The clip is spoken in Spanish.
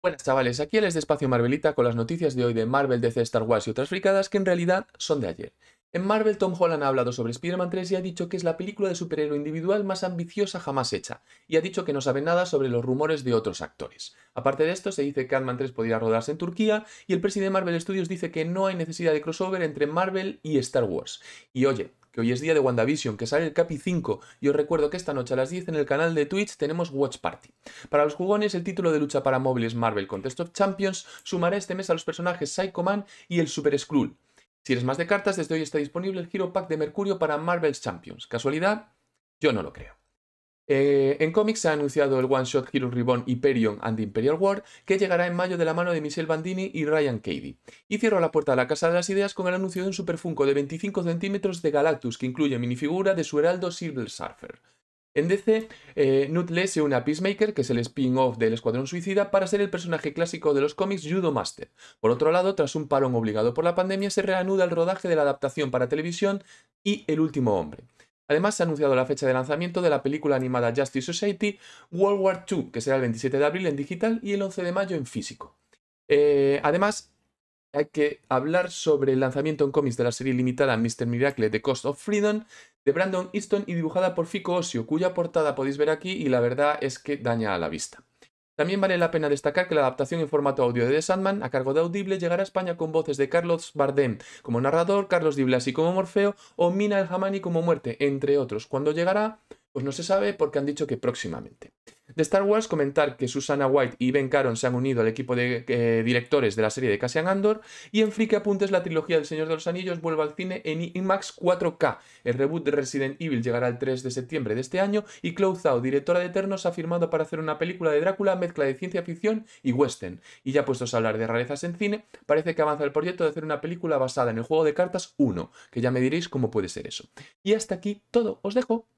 Buenas chavales, aquí el de este Espacio Marvelita con las noticias de hoy de Marvel, DC, Star Wars y otras fricadas que en realidad son de ayer. En Marvel, Tom Holland ha hablado sobre Spider-Man 3 y ha dicho que es la película de superhéroe individual más ambiciosa jamás hecha, y ha dicho que no sabe nada sobre los rumores de otros actores. Aparte de esto, se dice que Ant-Man 3 podría rodarse en Turquía, y el presidente de Marvel Studios dice que no hay necesidad de crossover entre Marvel y Star Wars. Y oye, que hoy es día de WandaVision, que sale el Capi 5, y os recuerdo que esta noche a las 10 en el canal de Twitch tenemos Watch Party. Para los jugones, el título de lucha para móviles Marvel Contest of Champions sumará este mes a los personajes Psycho Man y el Super Skrull. Si eres más de cartas, desde hoy está disponible el Hero Pack de Mercurio para Marvel's Champions. ¿Casualidad? Yo no lo creo. Eh, en cómics se ha anunciado el one-shot Hero Ribbon Hyperion and Imperial War, que llegará en mayo de la mano de Michelle Bandini y Ryan Cady. Y cierro la puerta a la Casa de las Ideas con el anuncio de un superfunco de 25 centímetros de Galactus, que incluye minifigura de su heraldo Silver Surfer. En DC, eh, Nutle se une a Peacemaker, que es el spin-off del Escuadrón Suicida, para ser el personaje clásico de los cómics Judo Master. Por otro lado, tras un parón obligado por la pandemia, se reanuda el rodaje de la adaptación para televisión y El último hombre. Además, se ha anunciado la fecha de lanzamiento de la película animada Justice Society World War II, que será el 27 de abril en digital y el 11 de mayo en físico. Eh, además, hay que hablar sobre el lanzamiento en cómics de la serie limitada Mr. Miracle The Cost of Freedom de Brandon Easton y dibujada por Fico Osio, cuya portada podéis ver aquí y la verdad es que daña a la vista. También vale la pena destacar que la adaptación en formato audio de The Sandman, a cargo de Audible, llegará a España con voces de Carlos Bardem como narrador, Carlos Di Blasi como Morfeo o Mina El Hamani como Muerte, entre otros. ¿Cuándo llegará, pues no se sabe porque han dicho que próximamente. De Star Wars, comentar que Susana White y Ben Caron se han unido al equipo de eh, directores de la serie de Cassian Andor. Y en Friki Apuntes, la trilogía del Señor de los Anillos vuelve al cine en IMAX 4K. El reboot de Resident Evil llegará el 3 de septiembre de este año. Y Chloe directora de Eternos, ha firmado para hacer una película de Drácula mezcla de ciencia ficción y western. Y ya puestos a hablar de rarezas en cine, parece que avanza el proyecto de hacer una película basada en el juego de cartas 1, que ya me diréis cómo puede ser eso. Y hasta aquí todo. Os dejo.